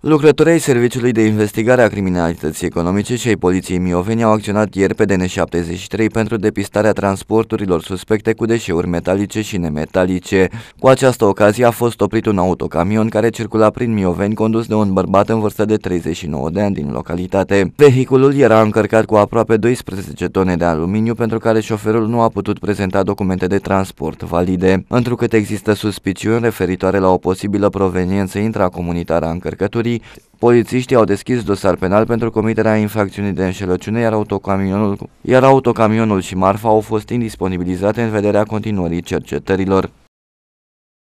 Lucrătorii Serviciului de Investigare a Criminalității Economice și ai Poliției Mioveni au acționat ieri pe DN73 pentru depistarea transporturilor suspecte cu deșeuri metalice și nemetalice. Cu această ocazie a fost oprit un autocamion care circula prin Mioveni condus de un bărbat în vârstă de 39 de ani din localitate. Vehiculul era încărcat cu aproape 12 tone de aluminiu pentru care șoferul nu a putut prezenta documente de transport valide. Întrucât există suspiciuni referitoare la o posibilă proveniență intracomunitară a încărcăturii, Mării, Polițiștii au deschis dosar penal pentru comiterea infracțiunii de înșelăciune, iar autocamionul, iar autocamionul și marfa au fost indisponibilizate în vederea continuării cercetărilor.